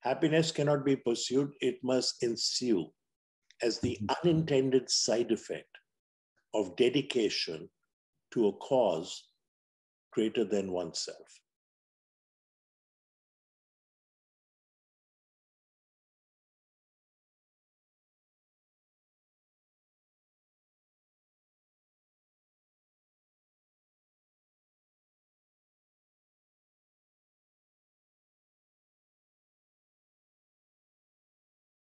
Happiness cannot be pursued, it must ensue as the mm-hmm. unintended side effect of dedication to a cause greater than oneself.